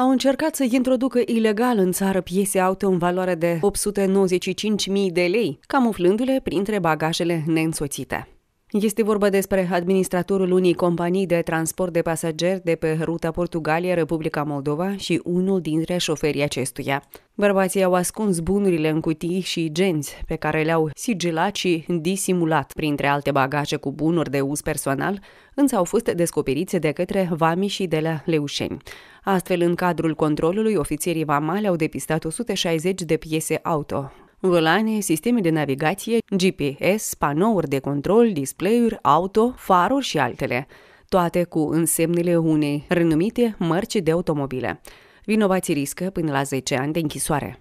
au încercat să introducă ilegal în țară piese auto în valoare de 895.000 de lei, camuflându-le printre bagajele neînsoțite. Este vorba despre administratorul unei companii de transport de pasageri de pe ruta Portugalia-Republica Moldova și unul dintre șoferii acestuia. Bărbații au ascuns bunurile în cutii și genți pe care le-au sigilat și disimulat printre alte bagaje cu bunuri de uz personal, însă au fost descoperiți de către vamii și de la Leușeni. Astfel, în cadrul controlului, ofițerii vamale au depistat 160 de piese auto, vâlane, sisteme de navigație, GPS, panouri de control, display-uri, auto, faruri și altele, toate cu însemnele unei renumite mărci de automobile. Vinovații riscă până la 10 ani de închisoare.